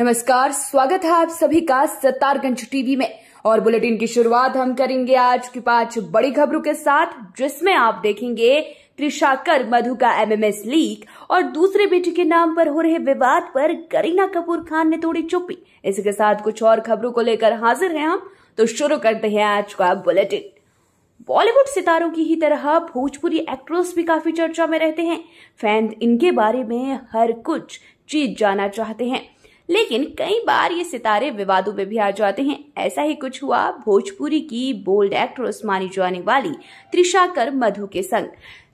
नमस्कार स्वागत है आप सभी का सत्तारगंज टीवी में और बुलेटिन की शुरुआत हम करेंगे आज की पांच बड़ी खबरों के साथ जिसमें आप देखेंगे त्रिशाकर मधु का एमएमएस लीक और दूसरे बेटे के नाम पर हो रहे विवाद पर करीना कपूर खान ने तोड़ी चुप्पी इसी के साथ कुछ और खबरों को लेकर हाजिर हैं हम तो शुरू करते हैं आज का बुलेटिन बॉलीवुड सितारों की ही तरह भोजपुरी एक्ट्रेस भी काफी चर्चा में रहते हैं फैन इनके बारे में हर कुछ चीज जाना चाहते हैं लेकिन कई बार ये सितारे विवादों में भी आ जाते हैं ऐसा ही कुछ हुआ भोजपुरी की बोल्ड एक्ट्रेस मानी जाने वाली त्रिशाकर मधु के संग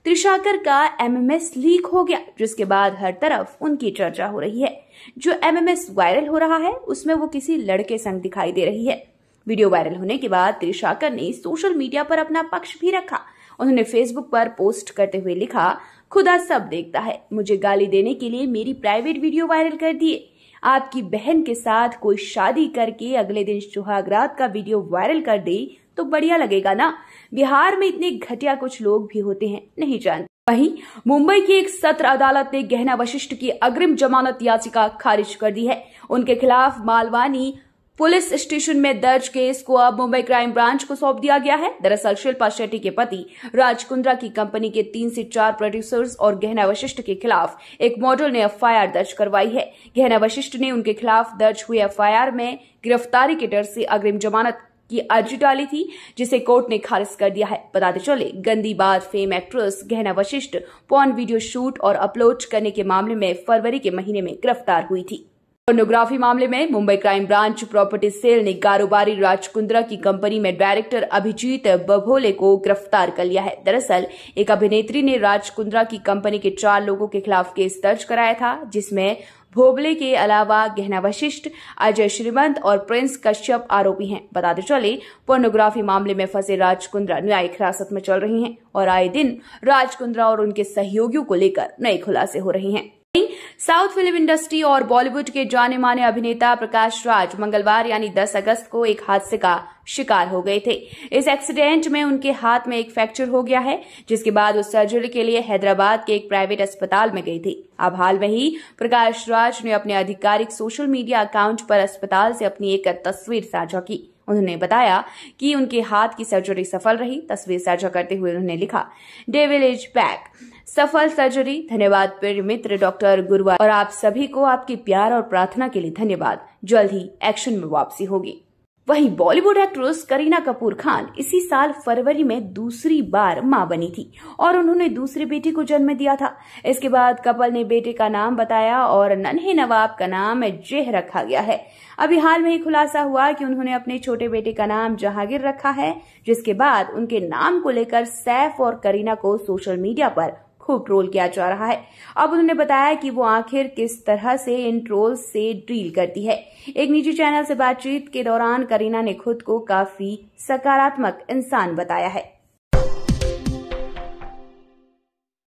त्रिशाकर का एमएमएस लीक हो गया जिसके बाद हर तरफ उनकी चर्चा हो रही है जो एमएमएस वायरल हो रहा है उसमें वो किसी लड़के संग दिखाई दे रही है वीडियो वायरल होने के बाद त्रिशाकर ने सोशल मीडिया पर अपना पक्ष भी रखा उन्होंने फेसबुक पर पोस्ट करते हुए लिखा खुदा सब देखता है मुझे गाली देने के लिए मेरी प्राइवेट वीडियो वायरल कर दिए आपकी बहन के साथ कोई शादी करके अगले दिन सुहागरात का वीडियो वायरल कर दे तो बढ़िया लगेगा ना बिहार में इतने घटिया कुछ लोग भी होते हैं नहीं जानते वहीं मुंबई की एक सत्र अदालत ने गहना वशिष्ठ की अग्रिम जमानत याचिका खारिज कर दी है उनके खिलाफ मालवानी पुलिस स्टेशन में दर्ज केस को अब मुंबई क्राइम ब्रांच को सौंप दिया गया है दरअसल शिल्पा शेट्टी के पति राज कुंद्रा की कंपनी के तीन से चार प्रोड्यूसर्स और गहना वशिष्ठ के खिलाफ एक मॉडल ने एफआईआर दर्ज करवाई है गहना वशिष्ठ ने उनके खिलाफ दर्ज हुए एफआईआर में गिरफ्तारी के डर से अग्रिम जमानत की अर्जी डाली थी जिसे कोर्ट ने खारिज कर दिया है बताते चले गंदी बात fame actress Gehana Vasisth porn video shoot और अपलोड करने के मामले में फरवरी के महीने में गिरफ्तार हुई थी पोर्नोग्राफी मामले में Mumbai crime branch property cell ने कारोबारी राजकुंद्रा की कंपनी में डायरेक्टर अभिजीत बभोले को गिरफ्तार कर लिया है दरअसल एक अभिनेत्री ने राजकुंद्रा की कंपनी के चार लोगों के खिलाफ केस दर्ज कराया था जिसमें भोबले के अलावा गहना वशिष्ठ अजय श्रीमंत और प्रिंस कश्यप आरोपी हैं बताते चले पोर्नोग्राफी मामले में फंसे राजकुंद्रा न्यायिक हिरासत में चल रही हैं और आए दिन राजकुंद्रा और उनके सहयोगियों को लेकर नए खुलासे हो रहे हैं साउथ फिल्म इंडस्ट्री और बॉलीवुड के जाने माने अभिनेता प्रकाश राज मंगलवार यानी 10 अगस्त को एक हादसे का शिकार हो गए थे इस एक्सीडेंट में उनके हाथ में एक फ्रैक्चर हो गया है जिसके बाद वो सर्जरी के लिए हैदराबाद के एक प्राइवेट अस्पताल में गई थी अब हाल में ही प्रकाश राज ने अपने आधिकारिक सोशल मीडिया अकाउंट पर अस्पताल से अपनी एक तस्वीर साझा की उन्होंने बताया कि उनके हाथ की सर्जरी सफल रही तस्वीर साझा करते हुए उन्होंने लिखा डे विलेज बैक सफल सर्जरी धन्यवाद प्रिय मित्र डॉक्टर गुरुवार और आप सभी को आपके प्यार और प्रार्थना के लिए धन्यवाद जल्द ही एक्शन में वापसी होगी वहीं बॉलीवुड एक्ट्रेस करीना कपूर खान इसी साल फरवरी में दूसरी बार मां बनी थी और उन्होंने दूसरे बेटे को जन्म दिया था इसके बाद कपल ने बेटे का नाम बताया और नन्हे नवाब का नाम जेह रखा गया है अभी हाल में ही खुलासा हुआ कि उन्होंने अपने छोटे बेटे का नाम जहांगीर रखा है जिसके बाद उनके नाम को लेकर सैफ और करीना को सोशल मीडिया पर खूब ट्रोल किया जा रहा है अब उन्होंने बताया कि वो आखिर किस तरह से इन ट्रोल से डील करती है एक निजी चैनल से बातचीत के दौरान करीना ने खुद को काफी सकारात्मक इंसान बताया है